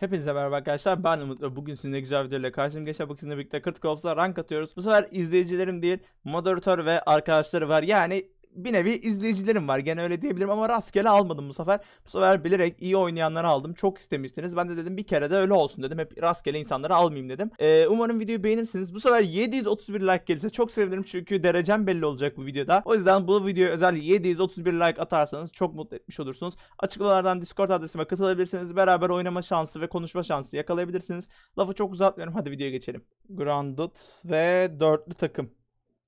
Hepinize merhaba arkadaşlar ben Umut ve bugün sizinle güzel videoyla karşım geçen bu sizinle birlikte Critical Ops'a rank atıyoruz. Bu sefer izleyicilerim değil moderatör ve arkadaşları var yani bir nevi izleyicilerim var gene öyle diyebilirim ama rastgele almadım bu sefer. Bu sefer bilerek iyi oynayanları aldım. Çok istemiştiniz. Ben de dedim bir kere de öyle olsun dedim. Hep rastgele insanları almayayım dedim. Ee, umarım videoyu beğenirsiniz. Bu sefer 731 like gelirse çok sevinirim çünkü derecem belli olacak bu videoda. O yüzden bu videoya özel 731 like atarsanız çok mutlu etmiş olursunuz. Açıklamalardan Discord adresime katılabilirsiniz. Beraber oynama şansı ve konuşma şansı yakalayabilirsiniz. Lafı çok uzatmıyorum. Hadi videoya geçelim. Grounded ve dörtlü takım.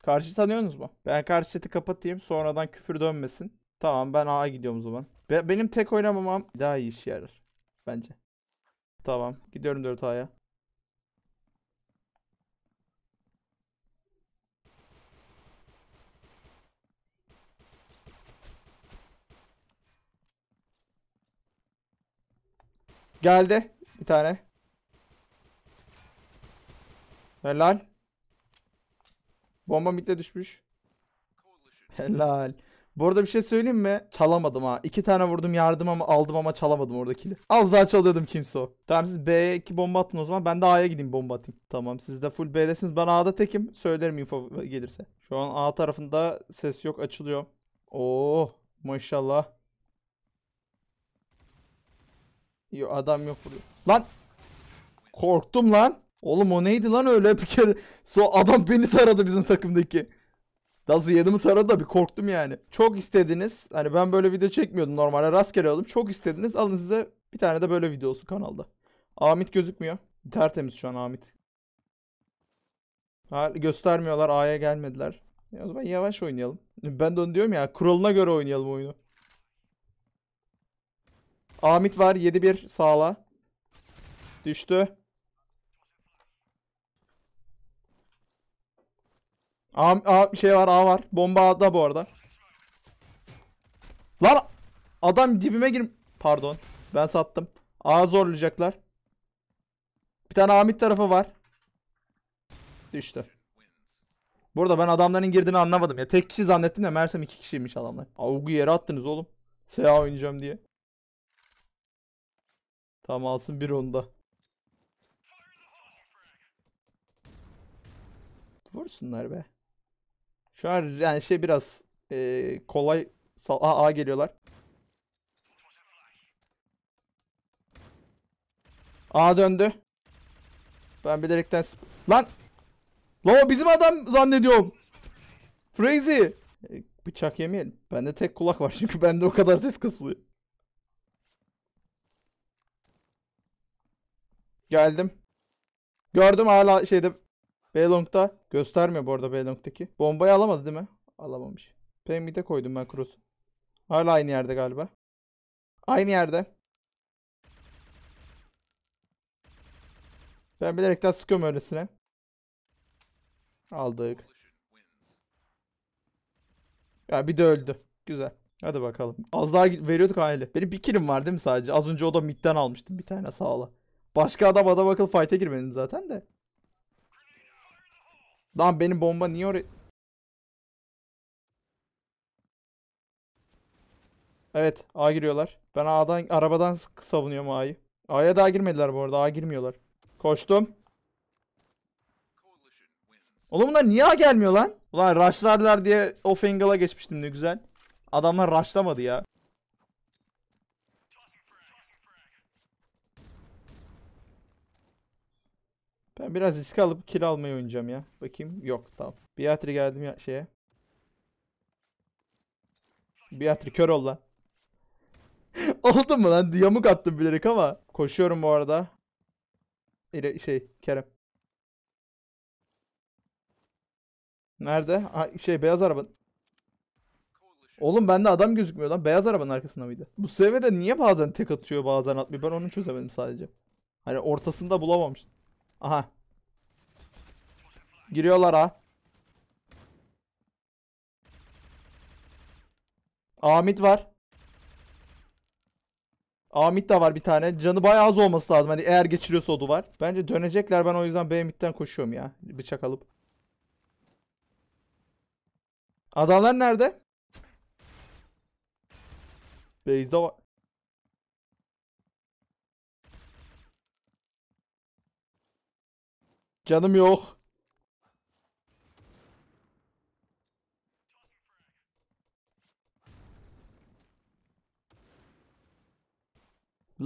Karşı tanıyorsunuz mu? Ben karşı chat'i kapatayım. Sonradan küfür dönmesin. Tamam ben A'ya gidiyorum o zaman. Be benim tek oynamamam daha iyi işe yarar. Bence. Tamam. Gidiyorum 4 A'ya. Geldi. Bir tane. Helal. Bomba midde düşmüş. Helal. Bu arada bir şey söyleyeyim mi? Çalamadım ha. İki tane vurdum yardım ama aldım ama çalamadım oradakini. Az daha çalıyordum kimse o. Tamam siz B'ye iki bomba attın o zaman. Ben de A'ya gideyim bomba atayım. Tamam siz de full B'desiniz. Ben A'da tekim. Söylerim info gelirse. Şu an A tarafında ses yok açılıyor. Oo oh, maşallah. Yo, adam yok burada. Lan! Korktum lan. Oğlum o neydi lan öyle bir kere. So adam beni taradı bizim takımdaki. nasıl yedimi taradı da bir korktum yani. Çok istediniz. Hani ben böyle video çekmiyordum normalde rastgele oldum. Çok istediniz. Alın size bir tane de böyle video olsun kanalda. Amit gözükmüyor. Tertemiz şu an Amit. Ha, göstermiyorlar A'ya gelmediler. E o zaman yavaş oynayalım. Ben de onu diyorum ya kuralına göre oynayalım oyunu. Amit var 7-1 sağla. Düştü. A, A şey var A var. Bomba A'da bu arada. Lan adam dibime gir. Pardon. Ben sattım. A zorlayacaklar. Bir tane Amit tarafı var. Düştü. Burada ben adamların girdiğini anlamadım ya. Tek kişi zannettim de Mersem iki kişiymiş adamlar. Avgu yere attınız oğlum. SA oynayacağım diye. Tamam alsın bir onda. Vursunlar be. Şu an yani şey biraz e, kolay sal A, A geliyorlar. A döndü. Ben bilerekten lan Lan bizim adam zannediyorum. Crazy. E, bıçak yemeyelim. Bende tek kulak var çünkü bende o kadar ses kasılıyor. Geldim. Gördüm hala şeyde Belong'da göstermiyor bu arada Belong'daki. Bombayı alamadı değil mi? Alamamış. Pemide koydum ben Cruz'u. Hala aynı yerde galiba. Aynı yerde. Ben bilerekten sıkıyorum öylesine. Aldık. Ya bir de öldü. Güzel. Hadi bakalım. Az daha veriyorduk aile. Benim bir kilim var değil mi sadece? Az önce o da midden almıştım bir tane sağla. Başka adam adam akıl fight'e girmedim zaten de. Lan benim bomba niye oraya... Evet A giriyorlar. Ben A'dan arabadan savunuyorum A'yı. A'ya daha girmediler bu arada. A girmiyorlar. Koştum. Oğlum bunlar niye A gelmiyor lan? Ulan rushlarlar diye off angle'a geçmiştim ne güzel. Adamlar rushlamadı ya. Ben biraz risk alıp kill almayı oynayacağım ya. Bakayım. Yok tamam. Beatri geldim ya şeye. Beatri kör ol lan. Oldu mu lan? Yamuk attım bilerek ama. Koşuyorum bu arada. İle, şey Kerem. Nerede? Ha, şey beyaz araba. Oğlum bende adam gözükmüyor lan. Beyaz arabanın arkasında mıydı? Bu seviyede niye bazen tek atıyor bazen atmıyor? Ben onu çözemedim sadece. Hani ortasında bulamamıştım. Aha Giriyorlar ha. Ahmet var. Amit de var bir tane. Canı bayağı az olması lazım. Hani eğer geçiriyorsa o duvar. Bence dönecekler. Ben o yüzden B midden koşuyorum ya. Bıçak alıp. Adamlar nerede? Base'de var. Canım yok.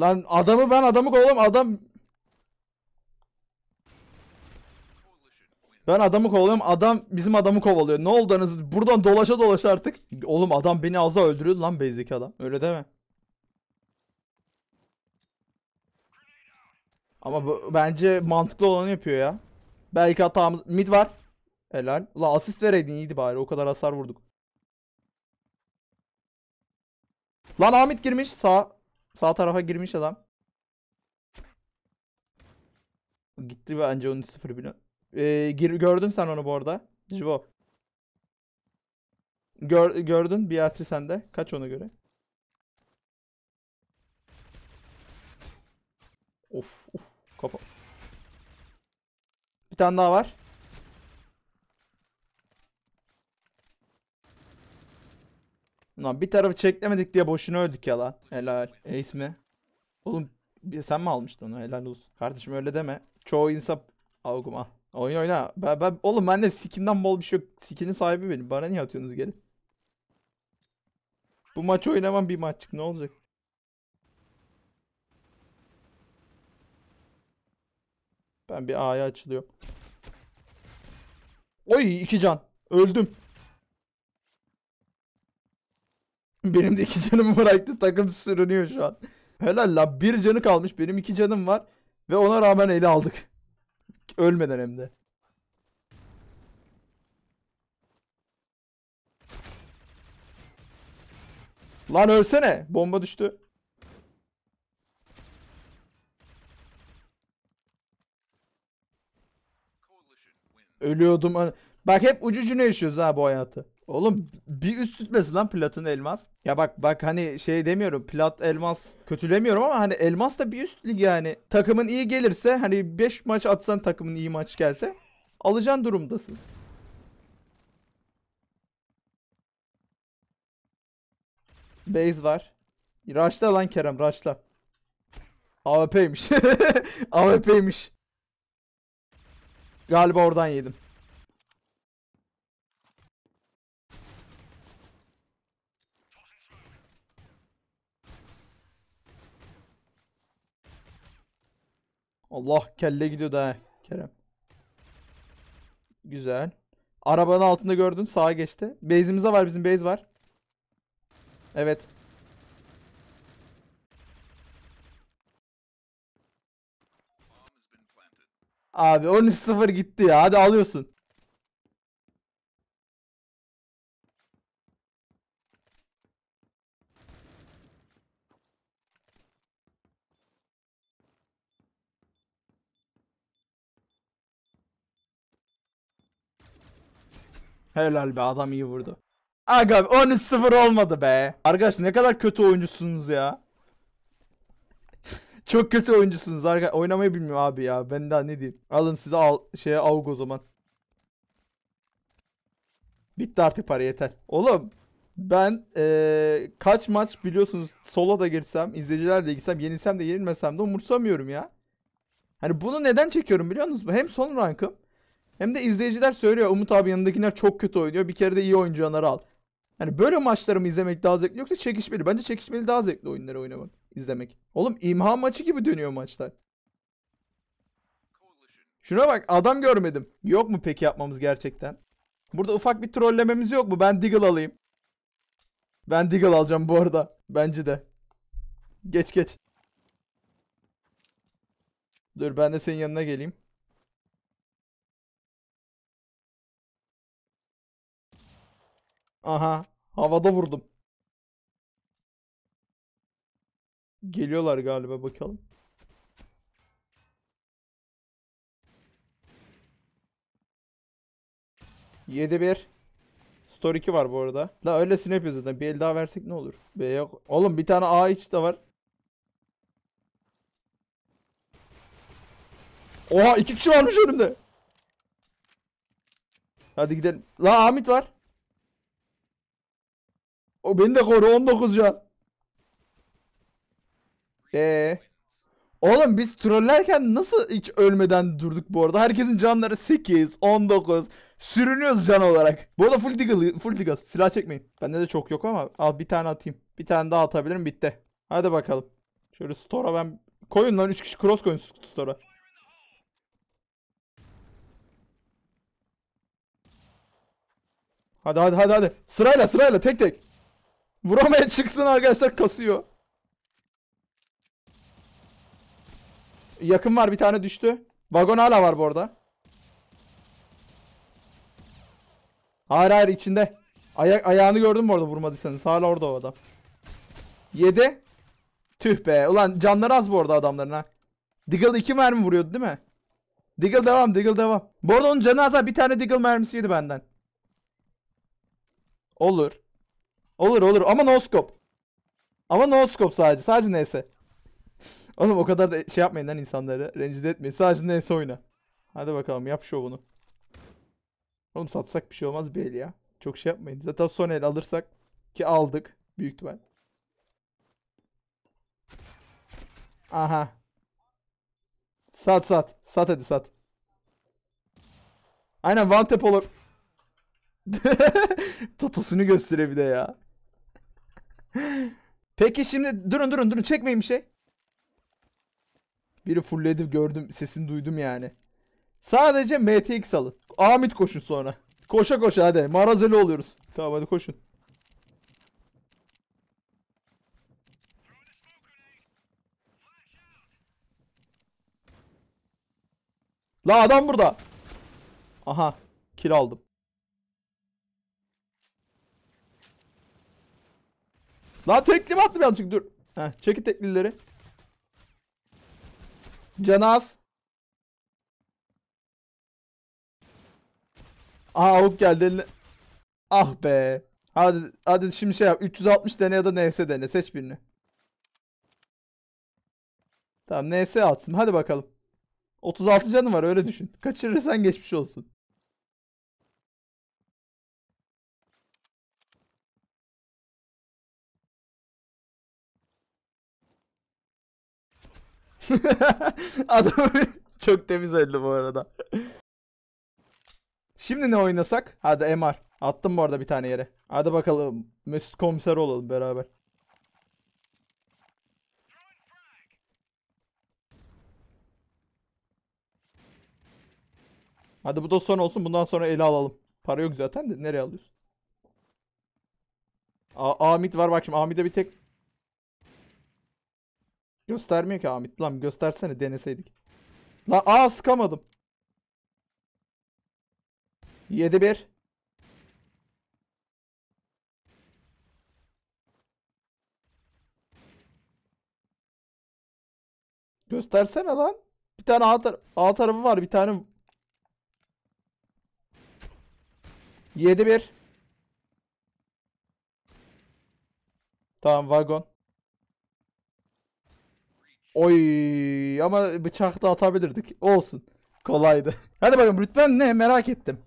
Lan adamı ben adamı kovalam adam Ben adamı kovalıyorum. Adam bizim adamı kovalıyor. Ne oldu anasını? Buradan dolaşa dolaşa artık. Oğlum adam beni az daha öldürüyordu lan bezdeki adam. Öyle deme. Ama bu, bence mantıklı olanı yapıyor ya. Belki hatamız... Mid var. Helal. La asist vereydin iyiydi bari. O kadar hasar vurduk. Lan Ahmet girmiş sağ. Sağ tarafa girmiş adam. Gitti bence onun 0 bin. Ee, gir, gördün sen onu bu arada. Jivo. Gör, gördün Beatrice sende. Kaç ona göre. Of of kafa. Bir tane daha var. Lan bir tarafı çeklemedik diye boşuna öldük ya lan. Helal. Ace mi? Oğlum sen mi almıştın onu? Helal olsun. Kardeşim öyle deme. Çoğu insan... Avgum al. Oyun oyna. Ben, ben, oğlum bende skinden bol bir şey yok. Skinin sahibi benim. Bana niye atıyorsunuz geri? Bu maç oynamam bir maçlık ne olacak? Ben bir A'ya açılıyorum. Oy iki can. Öldüm. Benim de iki canımı bıraktı. Takım sürünüyor şu an. Helal la bir canı kalmış. Benim iki canım var. Ve ona rağmen eli aldık. Ölmeden hem de. Lan ölsene. Bomba düştü. Ölüyordum. Bak hep ucucuna yaşıyoruz ha bu hayatı. Oğlum bir üst tutması lan platin elmas. Ya bak bak hani şey demiyorum plat elmas kötülemiyorum ama hani elmas da bir üst lig yani. Takımın iyi gelirse hani 5 maç atsan takımın iyi maç gelse alacağın durumdasın. Base var. Raşla lan Kerem raşla. AWP'ymiş. AWP'ymiş. Galiba oradan yedim. Allah kelle gidiyor da Kerem. Güzel. Arabanın altında gördün sağa geçti. Base'imiz de var bizim base var. Evet. Abi 13-0 gitti ya. Hadi alıyorsun. Helal be adam iyi vurdu. Aga 13-0 olmadı be. Arkadaş ne kadar kötü oyuncusunuz ya. Çok kötü oyuncusunuz arkadaş. Oynamayı bilmiyorum abi ya. Ben daha ne diyeyim. Alın size al şeye avuk o zaman. Bitti artık para yeter. Oğlum ben ee, kaç maç biliyorsunuz sola da girsem, izleyicilerle girsem, yenilsem de yenilmesem de umursamıyorum ya. Hani bunu neden çekiyorum biliyor musunuz? Hem son rankım hem de izleyiciler söylüyor Umut abi yanındakiler çok kötü oynuyor. Bir kere de iyi oyuncu al. Yani böyle maçları mı izlemek daha zevkli yoksa çekişmeli? Bence çekişmeli daha zevkli oyunları oynamak, izlemek. Oğlum imha maçı gibi dönüyor maçlar. Şuna bak adam görmedim. Yok mu peki yapmamız gerçekten? Burada ufak bir trollememiz yok mu? Ben Deagle alayım. Ben Deagle alacağım bu arada. Bence de. Geç geç. Dur ben de senin yanına geleyim. Aha. Havada vurdum. Geliyorlar galiba bakalım. Yedi bir. Story 2 var bu arada. La öylesine yapıyoruz zaten. Bir el daha versek ne olur? Be yok. Oğlum bir tane A iç de var. Oha iki kişi varmış önümde. Hadi gidelim. La Ahmet var. O beni de koru 19 can. Ee. Oğlum biz trollerken nasıl hiç ölmeden durduk bu arada? Herkesin canları 8, 19. Sürünüyoruz can olarak. Bu arada full deagle, full deagle. Silah çekmeyin. Bende de çok yok ama al bir tane atayım. Bir tane daha atabilirim bitti. Hadi bakalım. Şöyle store'a ben... Koyun lan 3 kişi cross koyun store'a. Hadi hadi hadi hadi. Sırayla sırayla tek tek. Vuramaya çıksın arkadaşlar kasıyor. Yakın var bir tane düştü. Vagon hala var bu arada. Hayır hayır içinde. Ayak ayağını gördüm bu arada vurmadıysanız. Hala orada o adam. Yedi. Tüh be. Ulan canları az bu arada adamların ha. Diggle 2 mermi vuruyordu değil mi? Diggle devam Diggle devam. Bu arada onun canı az ha. Bir tane Diggle mermisi yedi benden. Olur. Olur olur ama no scope. Ama no scope sadece. Sadece neyse. Oğlum o kadar da şey yapmayın lan insanları. Rencide etmeyin. Sadece neyse oyna. Hadi bakalım yap şu bunu Oğlum satsak bir şey olmaz belli ya. Çok şey yapmayın. Zaten son el alırsak ki aldık büyük ihtimal. Aha. Sat sat. Sat hadi sat. Aynen one tap olup. Totosunu göstere bir de ya. Peki şimdi durun durun durun çekmeyin bir şey. Biri fullledi gördüm sesini duydum yani. Sadece MTX alın. Amit koşun sonra. Koşa koşa hadi. Marazeli oluyoruz. Tamam hadi koşun. La adam burada. Aha. Kill aldım. Lan teklim attım yanlışlıkla dur. Heh, çekin teklileri. Canaz. Aha avuk geldi eline. Ah be. Hadi hadi şimdi şey yap. 360 dene ya da NS dene. Seç birini. Tamam NS atsın. Hadi bakalım. 36 canım var öyle düşün. Kaçırırsan geçmiş olsun. Adam çok temiz öldü bu arada. Şimdi ne oynasak? Hadi MR. Attım bu arada bir tane yere. Hadi bakalım Mesut komiser olalım beraber. Hadi bu da son olsun. Bundan sonra ele alalım. Para yok zaten de nereye alıyorsun? A Ahmet var bak şimdi Ahmet'e bir tek Göstermiyor ki Ahmet. Lan göstersene deneseydik. Lan a sıkamadım. 7-1. Göstersene lan. Bir tane A, tar A tarafı var. Bir tane 7-1. Tamam vagon. Oy ama bıçak da atabilirdik. Olsun. Kolaydı. Hadi bakalım rütben ne merak ettim.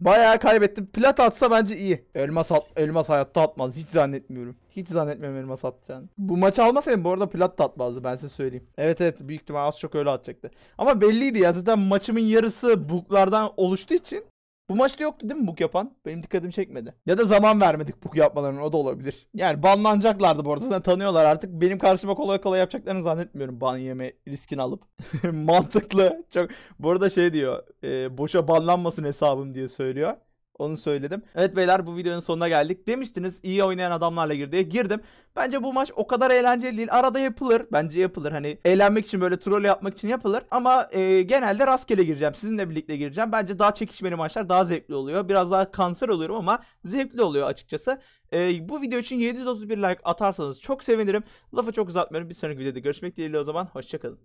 Bayağı kaybettim. Plat atsa bence iyi. Elmas at, elmas hayatta atmaz. Hiç zannetmiyorum. Hiç zannetmiyorum elmas atacağını. Bu maçı almasaydım bu arada plat da atmazdı ben size söyleyeyim. Evet evet büyük ihtimal az çok öyle atacaktı. Ama belliydi ya zaten maçımın yarısı buklardan oluştuğu için bu maçta yoktu değil mi buk yapan? Benim dikkatimi çekmedi. Ya da zaman vermedik buk yapmalarına o da olabilir. Yani banlanacaklardı bu arada. Zaten tanıyorlar artık. Benim karşıma kolay kolay yapacaklarını zannetmiyorum ban yeme riskini alıp. Mantıklı. Çok bu arada şey diyor. E, boşa banlanmasın hesabım diye söylüyor. Onu söyledim. Evet beyler bu videonun sonuna geldik. Demiştiniz iyi oynayan adamlarla gir diye girdim. Bence bu maç o kadar eğlenceli değil. Arada yapılır. Bence yapılır. Hani eğlenmek için böyle troll yapmak için yapılır. Ama e, genelde rastgele gireceğim. Sizinle birlikte gireceğim. Bence daha çekişmeli maçlar daha zevkli oluyor. Biraz daha kanser oluyorum ama zevkli oluyor açıkçası. E, bu video için 731 like atarsanız çok sevinirim. Lafı çok uzatmıyorum. Bir sonraki videoda görüşmek dileğiyle o zaman. Hoşçakalın.